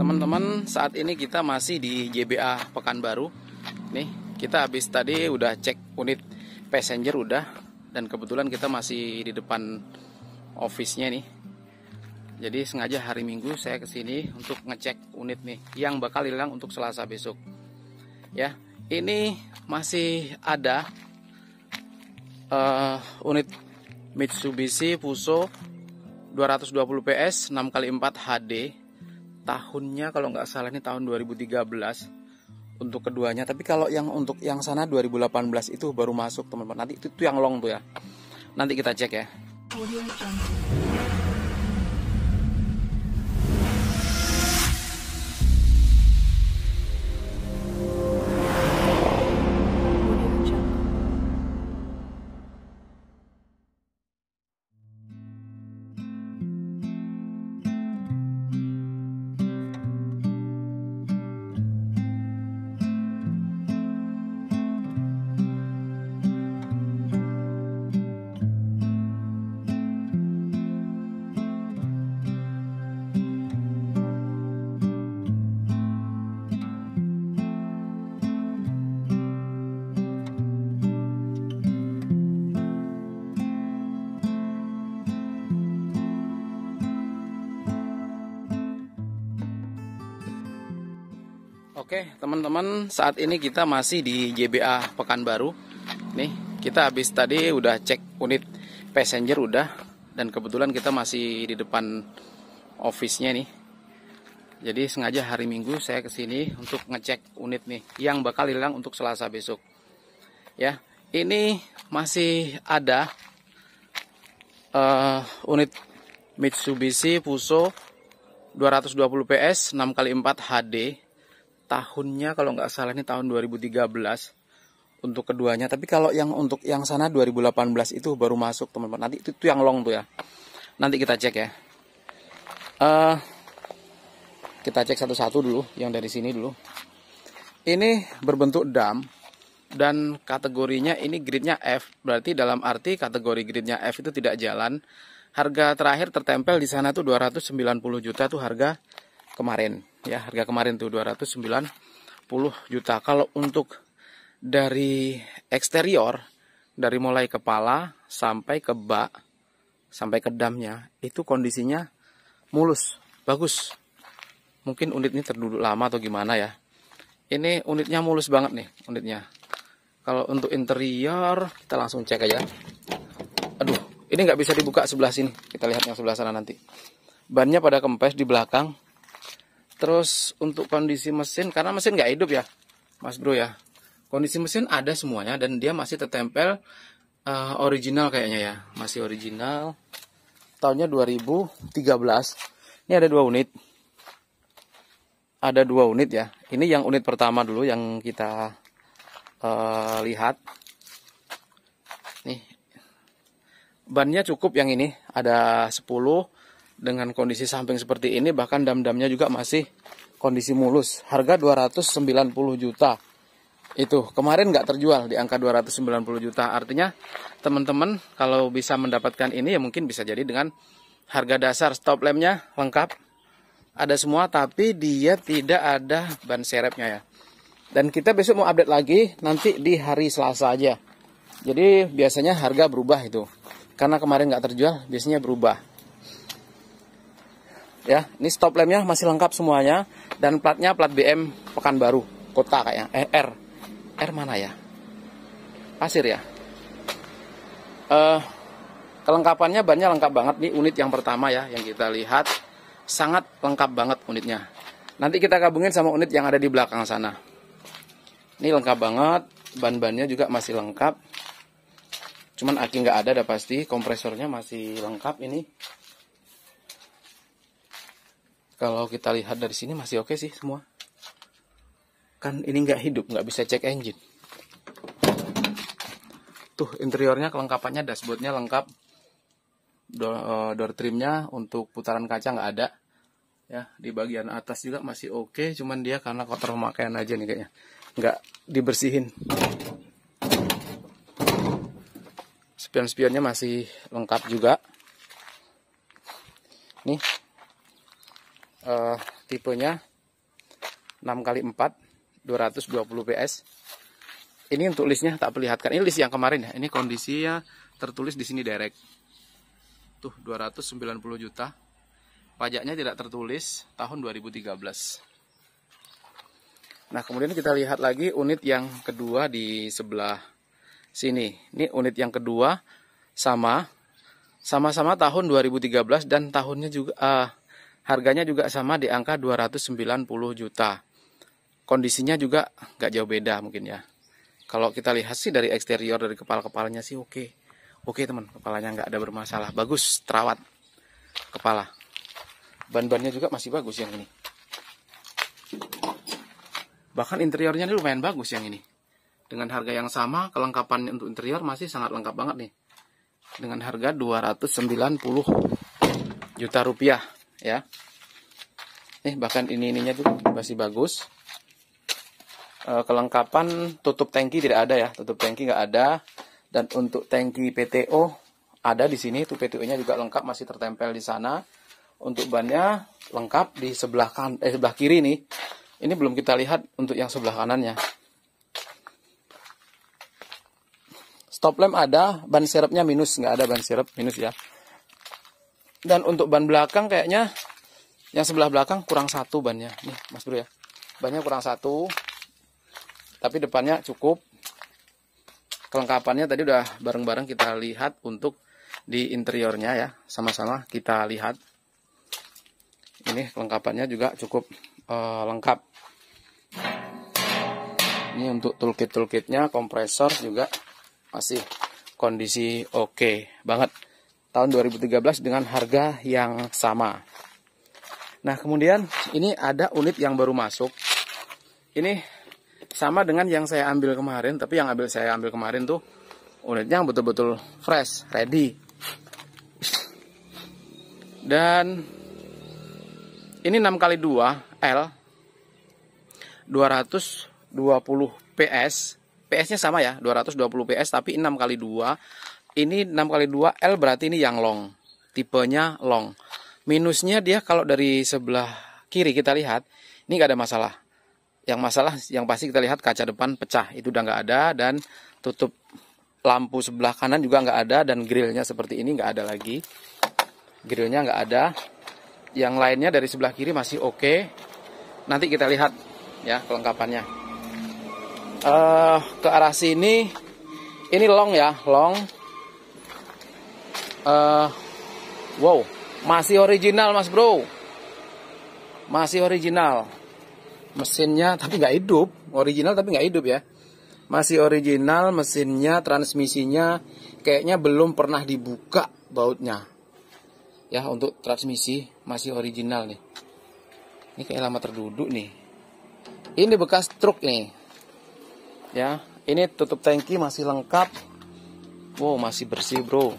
teman-teman saat ini kita masih di JBA Pekanbaru nih kita habis tadi udah cek unit passenger udah dan kebetulan kita masih di depan office-nya nih jadi sengaja hari Minggu saya kesini untuk ngecek unit nih yang bakal hilang untuk Selasa besok ya ini masih ada uh, unit Mitsubishi Fuso 220 PS 6 x 4 HD tahunnya kalau nggak salah ini tahun 2013 untuk keduanya tapi kalau yang untuk yang sana 2018 itu baru masuk teman-teman nanti itu, itu yang long tuh ya nanti kita cek ya Oke teman-teman saat ini kita masih di JBA Pekanbaru Nih kita habis tadi udah cek unit passenger udah Dan kebetulan kita masih di depan office-nya nih Jadi sengaja hari minggu saya kesini untuk ngecek unit nih Yang bakal hilang untuk selasa besok Ya ini masih ada uh, unit Mitsubishi Fuso 220 PS 6x4 HD tahunnya kalau nggak salah ini tahun 2013 untuk keduanya tapi kalau yang untuk yang sana 2018 itu baru masuk teman-teman nanti itu, itu yang long tuh ya nanti kita cek ya uh, kita cek satu-satu dulu yang dari sini dulu ini berbentuk dam dan kategorinya ini gridnya F berarti dalam arti kategori gridnya F itu tidak jalan harga terakhir tertempel di sana tuh 290 juta tuh harga kemarin ya harga kemarin tuh 290 juta kalau untuk dari eksterior dari mulai kepala sampai ke bak sampai ke damnya itu kondisinya mulus bagus mungkin unit ini terduduk lama atau gimana ya ini unitnya mulus banget nih unitnya kalau untuk interior kita langsung cek aja aduh ini nggak bisa dibuka sebelah sini kita lihat yang sebelah sana nanti bannya pada kempes di belakang Terus untuk kondisi mesin, karena mesin nggak hidup ya, Mas Bro ya. Kondisi mesin ada semuanya dan dia masih tertempel uh, original kayaknya ya, masih original. Tahunnya 2013. Ini ada dua unit. Ada dua unit ya. Ini yang unit pertama dulu yang kita uh, lihat. Nih, bannya cukup yang ini ada 10 dengan kondisi samping seperti ini bahkan dam-damnya juga masih kondisi mulus harga 290 juta itu kemarin nggak terjual di angka 290 juta artinya teman-teman kalau bisa mendapatkan ini ya mungkin bisa jadi dengan harga dasar stop lampnya lengkap ada semua tapi dia tidak ada ban serepnya ya dan kita besok mau update lagi nanti di hari Selasa aja jadi biasanya harga berubah itu karena kemarin nggak terjual biasanya berubah ya ini stop lampnya masih lengkap semuanya dan platnya plat BM Pekanbaru kota kayaknya eh, R R mana ya pasir ya uh, kelengkapannya bannya lengkap banget nih unit yang pertama ya yang kita lihat sangat lengkap banget unitnya nanti kita gabungin sama unit yang ada di belakang sana ini lengkap banget ban-bannya juga masih lengkap cuman aki nggak ada dah pasti kompresornya masih lengkap ini kalau kita lihat dari sini masih oke okay sih semua kan ini nggak hidup nggak bisa cek engine tuh interiornya kelengkapannya dashboardnya lengkap door, eh, door trimnya untuk putaran kaca nggak ada ya di bagian atas juga masih oke okay, cuman dia karena kotor pemakaian aja nih kayaknya nggak dibersihin spion-spionnya masih lengkap juga nih uh, tipenya 6x4 220 PS ini untuk listnya tak perlihatkan ini list yang kemarin ya ini kondisinya tertulis di sini direct tuh 290 juta pajaknya tidak tertulis tahun 2013 nah kemudian kita lihat lagi unit yang kedua di sebelah sini ini unit yang kedua sama sama-sama tahun 2013 dan tahunnya juga uh, Harganya juga sama di angka 290 juta. Kondisinya juga nggak jauh beda mungkin ya. Kalau kita lihat sih dari eksterior, dari kepala-kepalanya sih oke. Oke teman, kepalanya nggak ada bermasalah. Bagus, terawat kepala. Ban-bannya juga masih bagus yang ini. Bahkan interiornya ini lumayan bagus yang ini. Dengan harga yang sama, kelengkapan untuk interior masih sangat lengkap banget nih. Dengan harga 290 juta rupiah ya nih eh, bahkan ini ininya tuh masih bagus e, kelengkapan tutup tangki tidak ada ya tutup tangki nggak ada dan untuk tangki PTO ada di sini tuh PTO-nya juga lengkap masih tertempel di sana untuk bannya lengkap di sebelah kan eh sebelah kiri nih ini belum kita lihat untuk yang sebelah kanannya stop lamp ada ban serepnya minus nggak ada ban serep minus ya dan untuk ban belakang kayaknya yang sebelah belakang kurang satu bannya nih mas bro ya bannya kurang satu tapi depannya cukup kelengkapannya tadi udah bareng-bareng kita lihat untuk di interiornya ya sama-sama kita lihat ini kelengkapannya juga cukup uh, lengkap ini untuk toolkit-toolkitnya kompresor juga masih kondisi oke okay banget tahun 2013 dengan harga yang sama. Nah, kemudian ini ada unit yang baru masuk. Ini sama dengan yang saya ambil kemarin, tapi yang ambil saya ambil kemarin tuh unitnya betul-betul fresh, ready. Dan ini 6 kali 2 L 220 PS. PS-nya sama ya, 220 PS tapi 6 kali 2 ini 6 kali 2 L berarti ini yang long. Tipenya long. Minusnya dia kalau dari sebelah kiri kita lihat, ini nggak ada masalah. Yang masalah yang pasti kita lihat kaca depan pecah, itu udah nggak ada dan tutup lampu sebelah kanan juga nggak ada dan grillnya seperti ini nggak ada lagi. Grillnya nggak ada. Yang lainnya dari sebelah kiri masih oke. Okay. Nanti kita lihat ya kelengkapannya. Uh, ke arah sini ini long ya, long uh, wow masih original mas bro masih original mesinnya tapi nggak hidup original tapi nggak hidup ya masih original mesinnya transmisinya kayaknya belum pernah dibuka bautnya ya untuk transmisi masih original nih ini kayak lama terduduk nih ini bekas truk nih ya ini tutup tangki masih lengkap wow masih bersih bro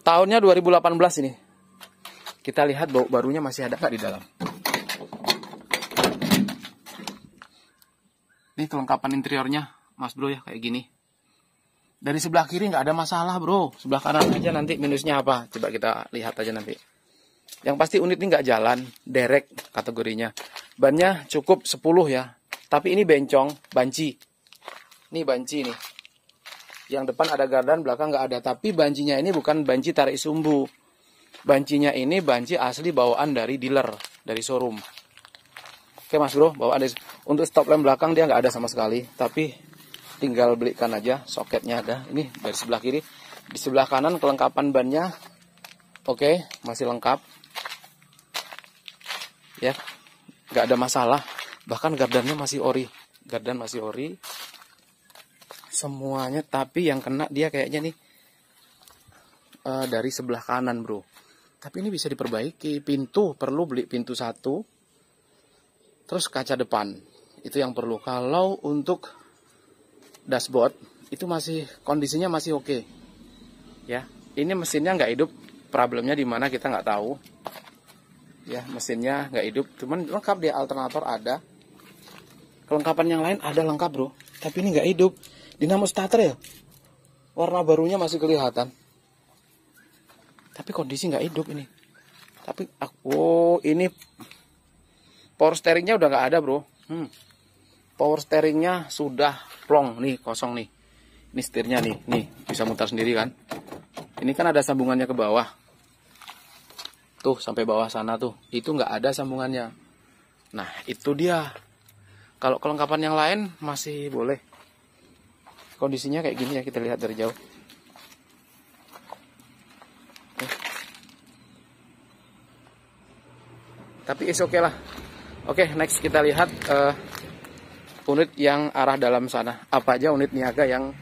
Tahunnya 2018 ini. Kita lihat bau barunya masih ada nggak di dalam. Ini kelengkapan interiornya, Mas Bro ya kayak gini. Dari sebelah kiri nggak ada masalah bro, sebelah kanan aja nanti minusnya apa? Coba kita lihat aja nanti. Yang pasti unit ini nggak jalan, derek kategorinya. Bannya cukup 10 ya, tapi ini bencong, banci. Ini banci nih yang depan ada gardan, belakang nggak ada. Tapi bancinya ini bukan banci tarik sumbu. Bancinya ini banci asli bawaan dari dealer, dari showroom. Oke mas bro, bawaan dari, untuk stop lamp belakang dia nggak ada sama sekali. Tapi tinggal belikan aja, soketnya ada. Ini dari sebelah kiri. Di sebelah kanan kelengkapan bannya, oke, masih lengkap. Ya, nggak ada masalah. Bahkan gardannya masih ori. Gardan masih ori, semuanya tapi yang kena dia kayaknya nih uh, dari sebelah kanan bro tapi ini bisa diperbaiki pintu perlu beli pintu satu terus kaca depan itu yang perlu kalau untuk dashboard itu masih kondisinya masih oke okay. ya ini mesinnya nggak hidup problemnya di mana kita nggak tahu ya mesinnya nggak hidup cuman lengkap dia alternator ada kelengkapan yang lain ada lengkap bro tapi ini nggak hidup dinamo starter ya warna barunya masih kelihatan tapi kondisi nggak hidup ini tapi aku ah, oh, ini power steeringnya udah nggak ada bro hmm. power steeringnya sudah plong nih kosong nih ini setirnya nih nih bisa mutar sendiri kan ini kan ada sambungannya ke bawah tuh sampai bawah sana tuh itu nggak ada sambungannya nah itu dia kalau kelengkapan yang lain masih boleh kondisinya kayak gini ya kita lihat dari jauh eh. tapi is oke okay lah oke okay, next kita lihat uh, unit yang arah dalam sana apa aja unit niaga yang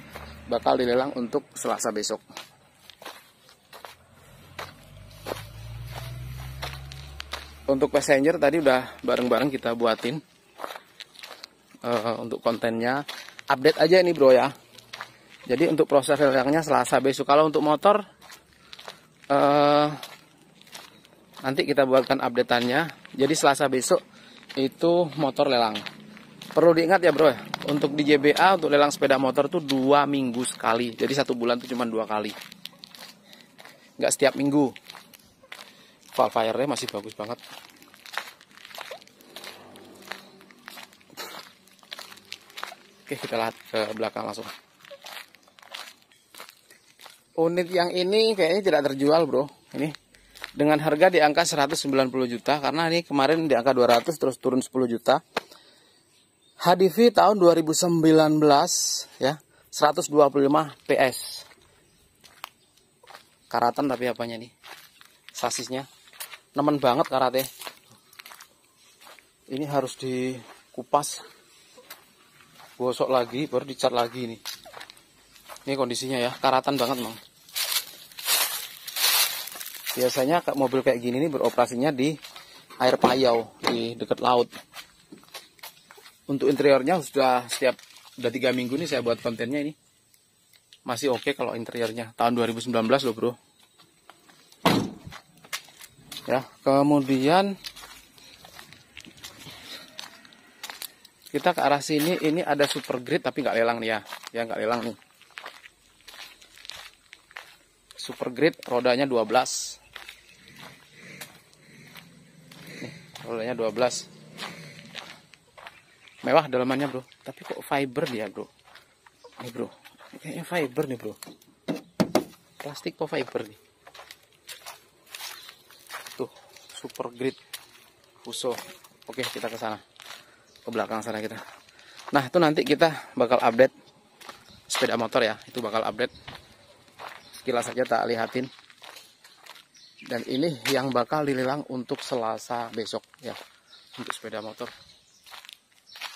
bakal dilelang untuk selasa besok untuk passenger tadi udah bareng-bareng kita buatin uh, untuk kontennya update aja ini bro ya jadi untuk proses lelangnya Selasa besok. Kalau untuk motor eh, nanti kita buatkan updateannya. Jadi Selasa besok itu motor lelang. Perlu diingat ya bro, ya, untuk di JBA untuk lelang sepeda motor tuh dua minggu sekali. Jadi satu bulan tuh cuma dua kali. Gak setiap minggu. Valfire-nya masih bagus banget. Oke, kita lihat ke belakang langsung unit yang ini kayaknya tidak terjual bro ini dengan harga di angka 190 juta karena ini kemarin di angka 200 terus turun 10 juta HDV tahun 2019 ya 125 PS karatan tapi apanya nih sasisnya nemen banget karate ini harus dikupas gosok lagi baru dicat lagi nih ini kondisinya ya karatan banget bang. Biasanya mobil kayak gini ini beroperasinya di air payau di dekat laut. Untuk interiornya sudah setiap udah tiga minggu ini saya buat kontennya ini. Masih oke okay kalau interiornya tahun 2019 loh bro. Ya kemudian kita ke arah sini ini ada super grid tapi nggak lelang nih ya ya nggak lelang nih super grid rodanya 12 Rollernya 12. Mewah dalamannya, Bro. Tapi kok fiber dia, Bro? Ini Bro. Kayaknya fiber nih, Bro. Plastik kok fiber nih. Tuh, super grid Fuso. Oke, kita ke sana. Ke belakang sana kita. Nah, itu nanti kita bakal update sepeda motor ya. Itu bakal update. Sekilas aja tak lihatin dan ini yang bakal dilelang untuk Selasa besok ya untuk sepeda motor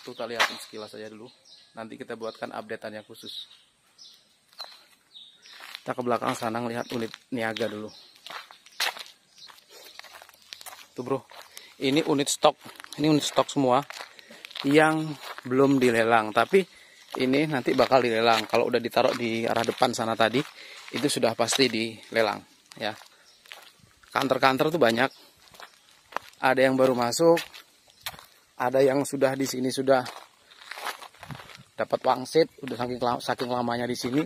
tuh kita lihat sekilas saja dulu nanti kita buatkan updateannya khusus kita ke belakang sana lihat unit niaga dulu tuh bro ini unit stok ini unit stok semua yang belum dilelang tapi ini nanti bakal dilelang kalau udah ditaruh di arah depan sana tadi itu sudah pasti dilelang ya kantor-kantor tuh banyak. Ada yang baru masuk, ada yang sudah di sini sudah dapat wangsit, udah saking saking lamanya di sini.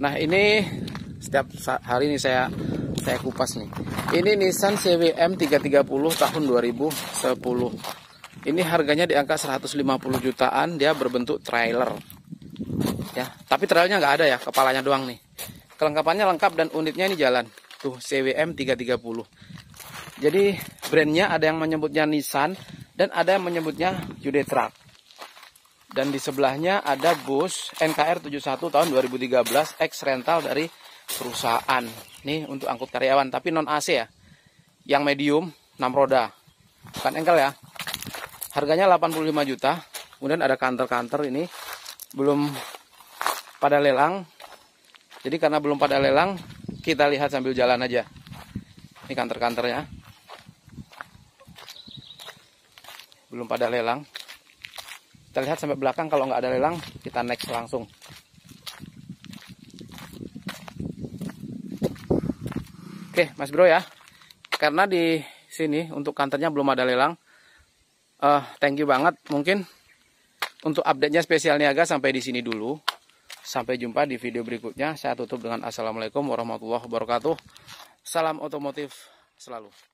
Nah ini setiap hari ini saya saya kupas nih. Ini Nissan CWM 330 tahun 2010. Ini harganya di angka 150 jutaan, dia berbentuk trailer. Ya, tapi trailernya nggak ada ya, kepalanya doang nih. Kelengkapannya lengkap dan unitnya ini jalan. Tuh CWM 330. Jadi brandnya ada yang menyebutnya Nissan dan ada yang menyebutnya Jude Truck. Dan di sebelahnya ada bus NKR 71 tahun 2013 X rental dari perusahaan. Nih untuk angkut karyawan tapi non AC ya. Yang medium 6 roda. Bukan engkel ya. Harganya 85 juta. Kemudian ada kantor-kantor ini belum pada lelang. Jadi karena belum pada lelang, kita lihat sambil jalan aja. Ini kantor-kantornya. Belum pada lelang. Kita lihat sampai belakang kalau nggak ada lelang, kita next langsung. Oke, Mas Bro ya. Karena di sini untuk kantornya belum ada lelang. Uh, thank you banget. Mungkin untuk update-nya spesial niaga sampai di sini dulu. Sampai jumpa di video berikutnya. Saya tutup dengan Assalamualaikum warahmatullahi wabarakatuh. Salam otomotif selalu.